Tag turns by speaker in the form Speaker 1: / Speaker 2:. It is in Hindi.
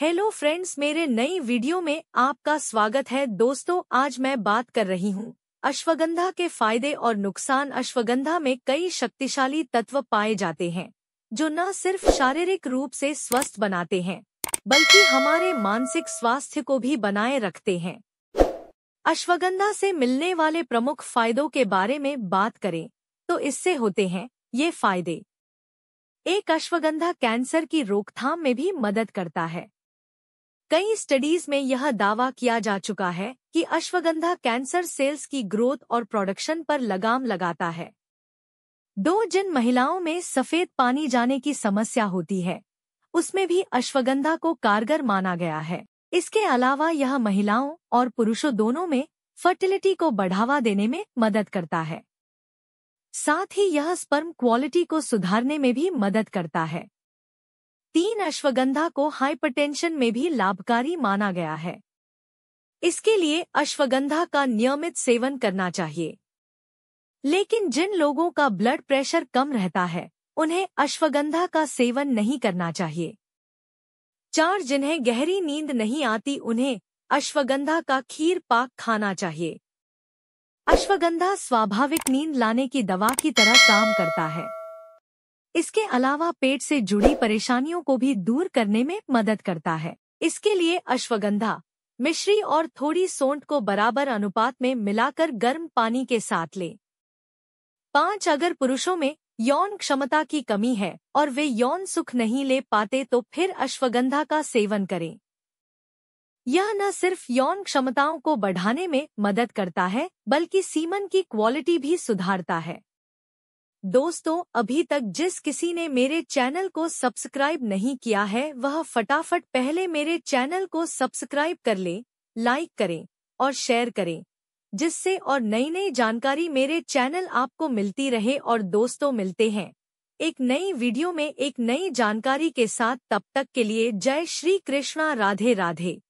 Speaker 1: हेलो फ्रेंड्स मेरे नई वीडियो में आपका स्वागत है दोस्तों आज मैं बात कर रही हूँ अश्वगंधा के फायदे और नुकसान अश्वगंधा में कई शक्तिशाली तत्व पाए जाते हैं जो न सिर्फ शारीरिक रूप से स्वस्थ बनाते हैं बल्कि हमारे मानसिक स्वास्थ्य को भी बनाए रखते हैं अश्वगंधा से मिलने वाले प्रमुख फायदों के बारे में बात करें तो इससे होते हैं ये फायदे एक अश्वगंधा कैंसर की रोकथाम में भी मदद करता है कई स्टडीज में यह दावा किया जा चुका है कि अश्वगंधा कैंसर सेल्स की ग्रोथ और प्रोडक्शन पर लगाम लगाता है दो जिन महिलाओं में सफेद पानी जाने की समस्या होती है उसमें भी अश्वगंधा को कारगर माना गया है इसके अलावा यह महिलाओं और पुरुषों दोनों में फर्टिलिटी को बढ़ावा देने में मदद करता है साथ ही यह स्पर्म क्वालिटी को सुधारने में भी मदद करता है तीन अश्वगंधा को हाइपरटेंशन में भी लाभकारी माना गया है इसके लिए अश्वगंधा का नियमित सेवन करना चाहिए लेकिन जिन लोगों का ब्लड प्रेशर कम रहता है उन्हें अश्वगंधा का सेवन नहीं करना चाहिए चार जिन्हें गहरी नींद नहीं आती उन्हें अश्वगंधा का खीर पाक खाना चाहिए अश्वगंधा स्वाभाविक नींद लाने की दवा की तरह काम करता है इसके अलावा पेट से जुड़ी परेशानियों को भी दूर करने में मदद करता है इसके लिए अश्वगंधा मिश्री और थोड़ी सोंठ को बराबर अनुपात में मिलाकर गर्म पानी के साथ लें पांच अगर पुरुषों में यौन क्षमता की कमी है और वे यौन सुख नहीं ले पाते तो फिर अश्वगंधा का सेवन करें यह न सिर्फ यौन क्षमताओं को बढ़ाने में मदद करता है बल्कि सीमन की क्वालिटी भी सुधारता है दोस्तों अभी तक जिस किसी ने मेरे चैनल को सब्सक्राइब नहीं किया है वह फटाफट पहले मेरे चैनल को सब्सक्राइब कर ले लाइक करें और शेयर करें जिससे और नई नई जानकारी मेरे चैनल आपको मिलती रहे और दोस्तों मिलते हैं एक नई वीडियो में एक नई जानकारी के साथ तब तक के लिए जय श्री कृष्णा राधे राधे